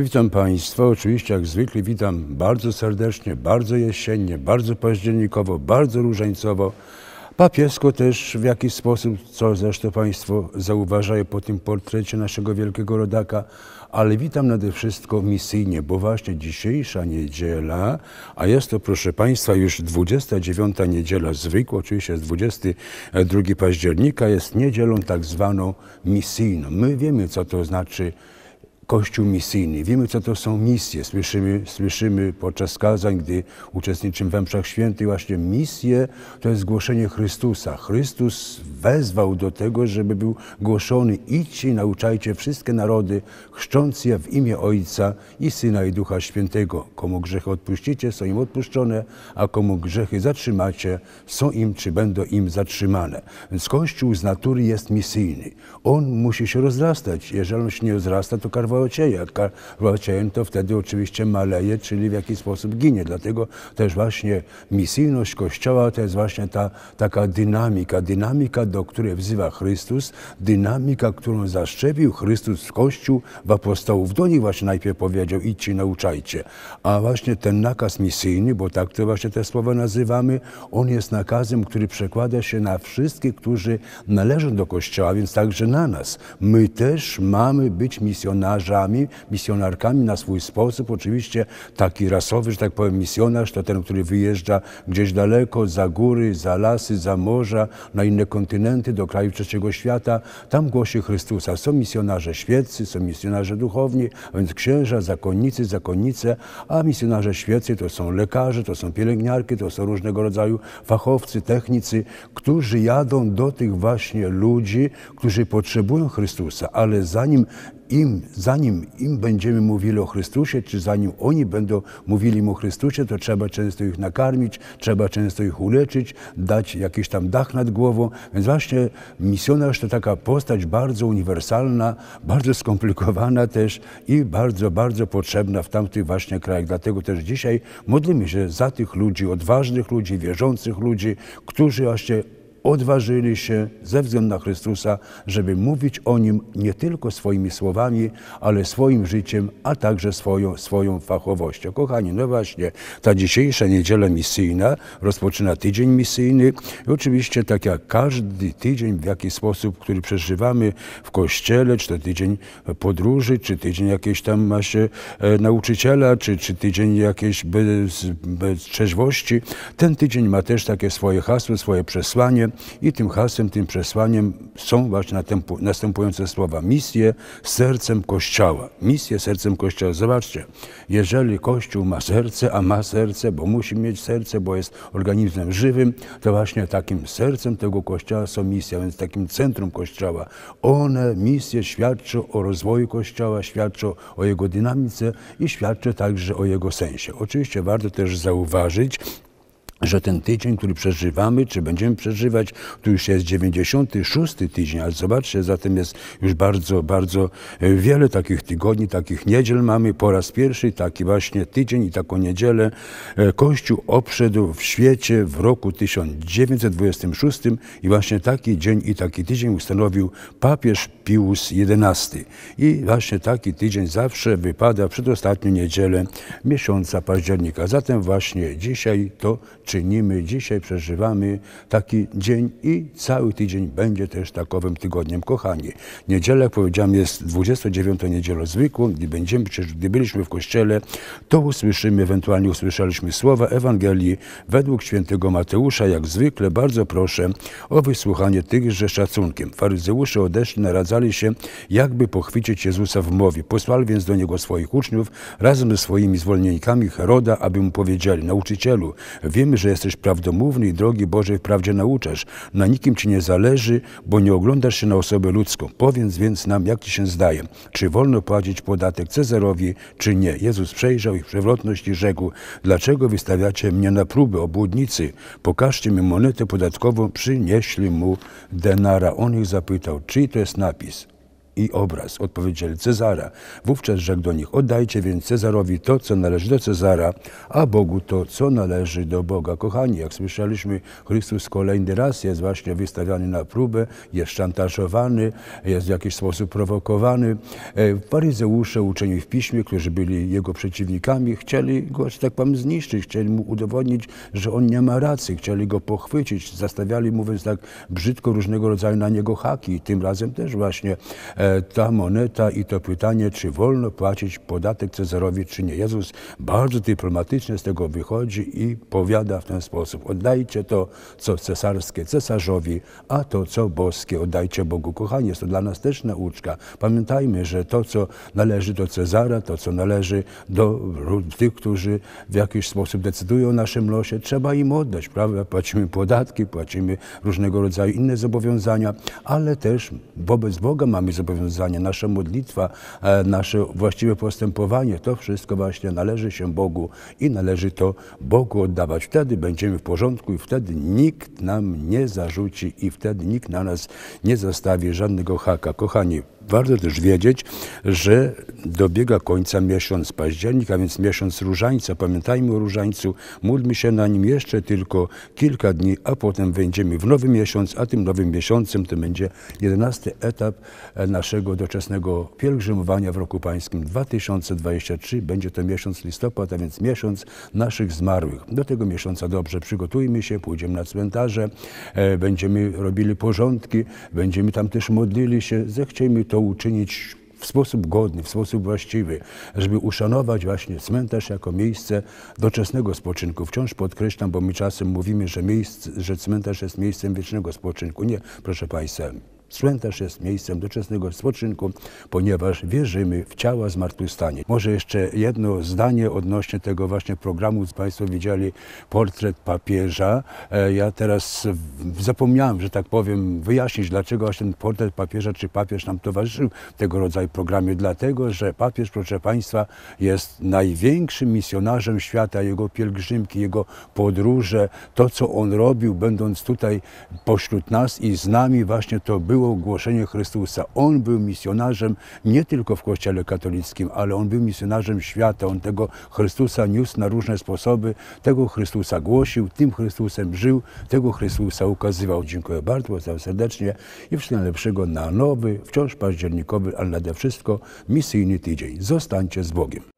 witam Państwa, oczywiście jak zwykle witam bardzo serdecznie, bardzo jesiennie, bardzo październikowo, bardzo różańcowo. Papiesko też w jakiś sposób, co zresztą Państwo zauważają po tym portrecie naszego wielkiego rodaka, ale witam nade wszystko misyjnie, bo właśnie dzisiejsza niedziela, a jest to proszę Państwa już 29 niedziela zwykła, oczywiście jest 22 października, jest niedzielą tak zwaną misyjną. My wiemy co to znaczy Kościół misyjny. Wiemy, co to są misje. Słyszymy, słyszymy podczas kazań, gdy uczestniczymy w mszach świętych, właśnie misje to jest głoszenie Chrystusa. Chrystus wezwał do tego, żeby był głoszony. Idźcie i nauczajcie wszystkie narody, chrzcząc je w imię Ojca i Syna i Ducha Świętego. Komu grzechy odpuścicie, są im odpuszczone, a komu grzechy zatrzymacie, są im czy będą im zatrzymane. Więc Kościół z natury jest misyjny. On musi się rozrastać. Jeżeli on się nie rozrasta, to karwa wołocieja. Wołociejem to wtedy oczywiście maleje, czyli w jakiś sposób ginie. Dlatego też właśnie misyjność Kościoła to jest właśnie ta taka dynamika, dynamika, do której wzywa Chrystus, dynamika, którą zaszczepił Chrystus w Kościół, w apostołów. Do nich właśnie najpierw powiedział, idźcie, nauczajcie. A właśnie ten nakaz misyjny, bo tak to właśnie te słowa nazywamy, on jest nakazem, który przekłada się na wszystkich, którzy należą do Kościoła, więc także na nas. My też mamy być misjonarzami misjonarzami, misjonarkami na swój sposób. Oczywiście taki rasowy, że tak powiem, misjonarz to ten, który wyjeżdża gdzieś daleko, za góry, za lasy, za morza, na inne kontynenty, do krajów trzeciego świata. Tam głosi Chrystusa. Są misjonarze świeccy, są misjonarze duchowni, a więc księża, zakonnicy, zakonnice, a misjonarze świeccy to są lekarze, to są pielęgniarki, to są różnego rodzaju fachowcy, technicy, którzy jadą do tych właśnie ludzi, którzy potrzebują Chrystusa, ale zanim im, zanim im będziemy mówili o Chrystusie, czy zanim oni będą mówili im o Chrystusie, to trzeba często ich nakarmić, trzeba często ich uleczyć, dać jakiś tam dach nad głową. Więc właśnie misjonarz to taka postać bardzo uniwersalna, bardzo skomplikowana też i bardzo, bardzo potrzebna w tamtych właśnie krajach. Dlatego też dzisiaj modlimy się za tych ludzi, odważnych ludzi, wierzących ludzi, którzy właśnie odważyli się ze względu na Chrystusa, żeby mówić o Nim nie tylko swoimi słowami, ale swoim życiem, a także swoją, swoją fachowością. Kochani, no właśnie, ta dzisiejsza niedziela misyjna rozpoczyna tydzień misyjny i oczywiście tak jak każdy tydzień, w jaki sposób, który przeżywamy w Kościele, czy to tydzień podróży, czy tydzień jakiejś tam ma się e, nauczyciela, czy, czy tydzień jakiejś bez, bez trzeźwości, ten tydzień ma też takie swoje hasło, swoje przesłanie, i tym hasłem, tym przesłaniem są właśnie następujące słowa. Misję sercem Kościoła. Misję sercem Kościoła. Zobaczcie, jeżeli Kościół ma serce, a ma serce, bo musi mieć serce, bo jest organizmem żywym, to właśnie takim sercem tego Kościoła są misje, więc takim centrum Kościoła. One, misje świadczą o rozwoju Kościoła, świadczą o jego dynamice i świadczą także o jego sensie. Oczywiście warto też zauważyć, że ten tydzień, który przeżywamy, czy będziemy przeżywać, tu już jest 96 tydzień, ale zobaczcie, zatem jest już bardzo, bardzo e, wiele takich tygodni, takich niedziel mamy. Po raz pierwszy taki właśnie tydzień i taką niedzielę e, Kościół obszedł w świecie w roku 1926 i właśnie taki dzień i taki tydzień ustanowił papież Pius XI. I właśnie taki tydzień zawsze wypada w przedostatnią niedzielę miesiąca października. Zatem właśnie dzisiaj to czy czynimy, dzisiaj przeżywamy taki dzień i cały tydzień będzie też takowym tygodniem, kochani. Niedziela, jak powiedziałem, jest 29 niedziela zwykłą. Gdy, będziemy, gdy byliśmy w kościele, to usłyszymy, ewentualnie usłyszeliśmy słowa Ewangelii według świętego Mateusza. Jak zwykle bardzo proszę o wysłuchanie tychże szacunkiem. Faryzeusze odeszli, naradzali się, jakby pochwycić Jezusa w mowie. Posłali więc do Niego swoich uczniów razem ze swoimi zwolennikami Heroda, aby mu powiedzieli, nauczycielu, wiemy, że jesteś prawdomówny i drogi Bożej wprawdzie nauczasz. Na nikim ci nie zależy, bo nie oglądasz się na osobę ludzką. Powiedz więc nam, jak ci się zdaje, czy wolno płacić podatek Cezarowi, czy nie. Jezus przejrzał ich przewrotność i rzekł, dlaczego wystawiacie mnie na próbę, obłudnicy? Pokażcie mi monetę podatkową, przynieśli mu denara. On ich zapytał, czy to jest napis? i obraz, odpowiedzieli Cezara. Wówczas rzekł do nich, oddajcie więc Cezarowi to, co należy do Cezara, a Bogu to, co należy do Boga. Kochani, jak słyszeliśmy, Chrystus kolejny raz jest właśnie wystawiany na próbę, jest szantażowany, jest w jakiś sposób prowokowany. Paryzeusze, e, uczeni w piśmie, którzy byli jego przeciwnikami, chcieli go, że tak powiem, zniszczyć, chcieli mu udowodnić, że on nie ma racji, chcieli go pochwycić, zastawiali, mówiąc tak brzydko, różnego rodzaju na niego haki. I tym razem też właśnie e, E, ta moneta i to pytanie, czy wolno płacić podatek Cezarowi, czy nie. Jezus bardzo dyplomatycznie z tego wychodzi i powiada w ten sposób. Oddajcie to, co cesarskie cesarzowi, a to, co boskie, oddajcie Bogu. Kochani, jest to dla nas też nauczka. Pamiętajmy, że to, co należy do Cezara, to, co należy do tych, którzy w jakiś sposób decydują o naszym losie, trzeba im oddać, prawda? Płacimy podatki, płacimy różnego rodzaju inne zobowiązania, ale też wobec Boga mamy zobowiązania nasze nasza modlitwa, e, nasze właściwe postępowanie, to wszystko właśnie należy się Bogu i należy to Bogu oddawać. Wtedy będziemy w porządku i wtedy nikt nam nie zarzuci i wtedy nikt na nas nie zostawi żadnego haka. Kochani, Warto też wiedzieć, że dobiega końca miesiąc października, więc miesiąc różańca. Pamiętajmy o różańcu, módlmy się na nim jeszcze tylko kilka dni, a potem będziemy w nowy miesiąc, a tym nowym miesiącem to będzie jedenasty etap e, naszego doczesnego pielgrzymowania w roku pańskim 2023. Będzie to miesiąc listopad, a więc miesiąc naszych zmarłych. Do tego miesiąca dobrze przygotujmy się, pójdziemy na cmentarze, e, będziemy robili porządki, będziemy tam też modlili się, zechciejmy to to uczynić w sposób godny, w sposób właściwy, żeby uszanować właśnie cmentarz jako miejsce doczesnego spoczynku. Wciąż podkreślam, bo my czasem mówimy, że, miejsce, że cmentarz jest miejscem wiecznego spoczynku. Nie, proszę Państwa. Cmentarz jest miejscem doczesnego spoczynku, ponieważ wierzymy w ciała zmartwychwstanie. Może jeszcze jedno zdanie odnośnie tego właśnie programu. Państwo widzieli portret papieża. E, ja teraz zapomniałem, że tak powiem, wyjaśnić, dlaczego właśnie ten portret papieża, czy papież nam towarzyszył w tego rodzaju programie. Dlatego, że papież, proszę Państwa, jest największym misjonarzem świata. Jego pielgrzymki, jego podróże, to co on robił, będąc tutaj pośród nas i z nami właśnie to było było głoszenie Chrystusa. On był misjonarzem nie tylko w Kościele katolickim, ale on był misjonarzem świata. On tego Chrystusa niósł na różne sposoby, tego Chrystusa głosił, tym Chrystusem żył, tego Chrystusa ukazywał. Dziękuję bardzo za serdecznie i wszystkiego najlepszego na nowy, wciąż październikowy, ale nade wszystko misyjny tydzień. Zostańcie z Bogiem.